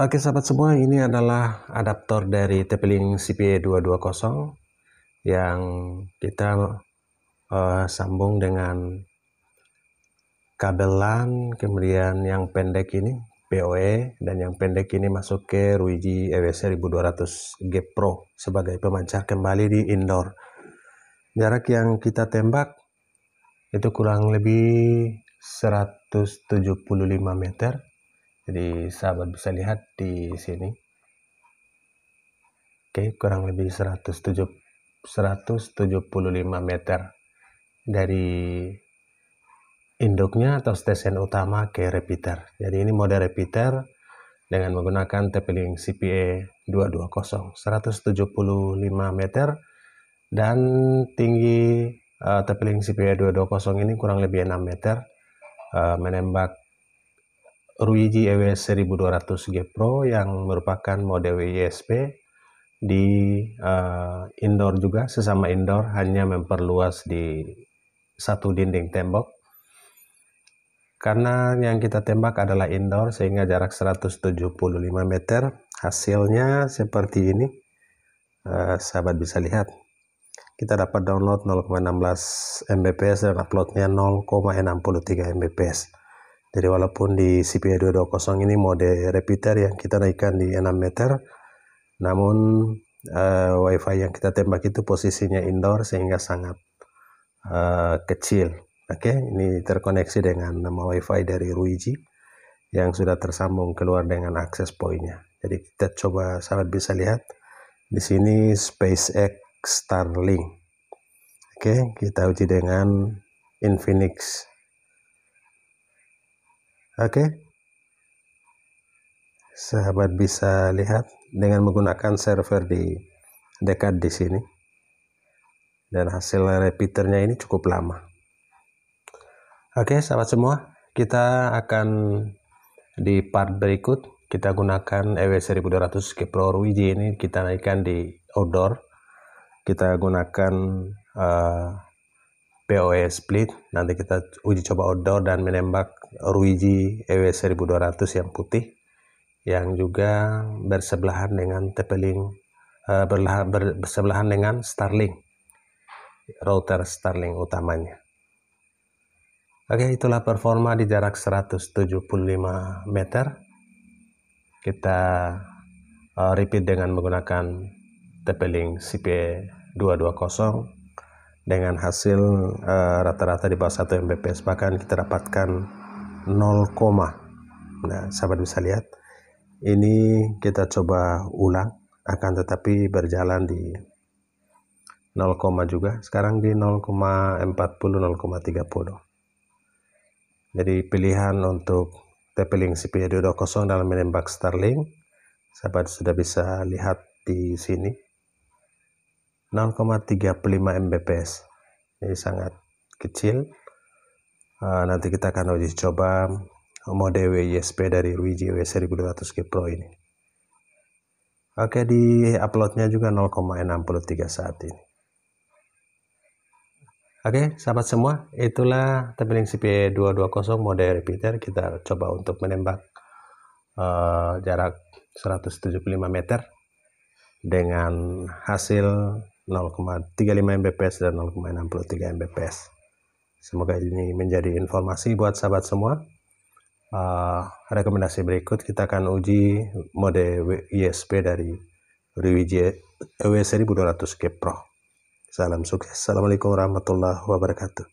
Oke sahabat semua, ini adalah adaptor dari TP-Link CPA220 yang kita uh, sambung dengan kabel LAN, kemudian yang pendek ini PoE dan yang pendek ini masuk ke Ruiji EWC 1200 G Pro sebagai pemancar kembali di indoor. Jarak yang kita tembak itu kurang lebih 175 meter jadi sahabat bisa lihat di sini. Oke, kurang lebih 170, 175 meter dari induknya atau stesen utama ke repeater. Jadi ini mode repeater dengan menggunakan TP-Link CPA 220 175 meter dan tinggi uh, TP-Link 220 ini kurang lebih 6 meter uh, menembak Ruiji EWS 1200G Pro yang merupakan mode WISP di uh, indoor juga sesama indoor hanya memperluas di satu dinding tembok karena yang kita tembak adalah indoor sehingga jarak 175 meter hasilnya seperti ini uh, sahabat bisa lihat kita dapat download 0,16 Mbps dan uploadnya 0,63 Mbps jadi walaupun di CPI 220 ini mode repeater yang kita naikkan di 6 meter, namun uh, WiFi yang kita tembak itu posisinya indoor sehingga sangat uh, kecil. Oke, okay? ini terkoneksi dengan nama WiFi dari Ruiji yang sudah tersambung keluar dengan akses pointnya. Jadi kita coba sahabat bisa lihat di sini SpaceX Starlink. Oke, okay? kita uji dengan Infinix oke sahabat bisa lihat dengan menggunakan server di dekat di sini dan hasil repeaternya ini cukup lama oke sahabat semua kita akan di part berikut kita gunakan EW1200 Kepler Wiji ini kita naikkan di outdoor kita gunakan uh, POE split nanti kita uji coba outdoor dan menembak Ruiji EW 1200 yang putih yang juga bersebelahan dengan tepeling uh, e, bersebelahan dengan Starlink router Starlink utamanya oke itulah performa di jarak 175 meter kita uh, repeat dengan menggunakan tepeling e CP220 dengan hasil eh, rata-rata uh, di bawah 1 Mbps bahkan kita dapatkan 0, nah sahabat bisa lihat ini kita coba ulang akan tetapi berjalan di 0, juga sekarang di 0,40 0,30 jadi pilihan untuk tp CPU 2.0 dalam menembak Starlink sahabat sudah bisa lihat di sini 0,35 Mbps ini sangat kecil uh, nanti kita akan uji coba mode WISP dari Luigi W1200G Pro ini oke di uploadnya juga 0,63 saat ini Oke, sahabat semua, itulah Tempeling CP220 mode repeater. Kita coba untuk menembak uh, jarak 175 meter dengan hasil 0,35 Mbps dan 0,63 Mbps. Semoga ini menjadi informasi buat sahabat semua. Uh, rekomendasi berikut kita akan uji mode ISP dari Riwiji EW1200 G Pro. Salam sukses. Assalamualaikum warahmatullahi wabarakatuh.